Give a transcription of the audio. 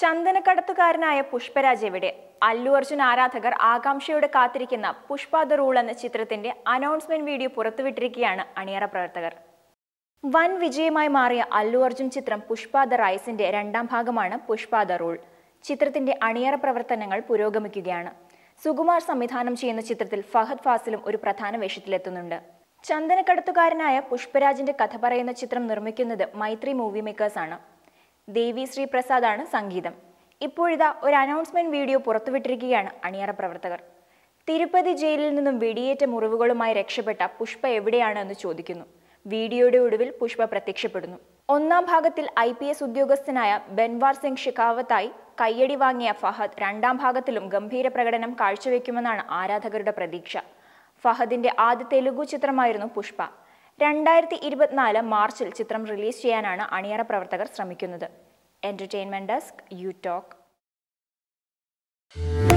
ചന്ദനക്കടത്തുകാരനായ പുഷ്പരാജ് എവിടെ അല്ലു അർജുൻ ആരാധകർ ആകാംക്ഷയോടെ കാത്തിരിക്കുന്ന പുഷ്പ ദ റൂൾ എന്ന ചിത്രത്തിന്റെ അനൗൺസ്മെന്റ് വീഡിയോ പുറത്തുവിട്ടിരിക്കുകയാണ് അണിയറ പ്രവർത്തകർ വൻ വിജയമായി മാറിയ അല്ലു അർജുൻ ചിത്രം പുഷ്പ ദ റൈസിന്റെ രണ്ടാം ഭാഗമാണ് പുഷ്പ ദ റൂൾ ചിത്രത്തിന്റെ അണിയറ പ്രവർത്തനങ്ങൾ പുരോഗമിക്കുകയാണ് സുകുമാർ സംവിധാനം ചെയ്യുന്ന ചിത്രത്തിൽ ഫഹദ് ഫാസിലും ഒരു പ്രധാന വേഷത്തിലെത്തുന്നുണ്ട് ചന്ദനക്കടത്തുകാരനായ പുഷ്പരാജിന്റെ കഥ പറയുന്ന ചിത്രം നിർമ്മിക്കുന്നത് മൈത്രി മൂവി മേക്കേഴ്സ് ആണ് ദേവി ശ്രീ പ്രസാദാണ് സംഗീതം ഇപ്പോഴിതാ ഒരു അനൗൺസ്മെന്റ് വീഡിയോ പുറത്തുവിട്ടിരിക്കുകയാണ് അണിയറ പ്രവർത്തകർ തിരുപ്പതി ജയിലിൽ നിന്നും വെടിയേറ്റ മുറിവുകളുമായി രക്ഷപ്പെട്ട പുഷ്പ എവിടെയാണ് എന്ന് ചോദിക്കുന്നു വീഡിയോയുടെ ഒടുവിൽ പുഷ്പ പ്രത്യക്ഷപ്പെടുന്നു ഒന്നാം ഭാഗത്തിൽ ഐ പി എസ് ഉദ്യോഗസ്ഥനായ ബൻവാർ സിംഗ് ഷിഖാവത്തായി കയ്യടി വാങ്ങിയ ഫഹദ് രണ്ടാം ഭാഗത്തിലും ഗംഭീര പ്രകടനം കാഴ്ചവെക്കുമെന്നാണ് ആരാധകരുടെ പ്രതീക്ഷ ഫഹദിന്റെ ആദ്യ തെലുഗു ചിത്രമായിരുന്നു പുഷ്പ രണ്ടായിരത്തി ഇരുപത്തിനാല് മാർച്ചിൽ ചിത്രം റിലീസ് ചെയ്യാനാണ് അണിയറ പ്രവർത്തകർ ശ്രമിക്കുന്നത് എൻ്റർടൈൻമെൻറ് ഡെസ്ക് യു ടോക്ക്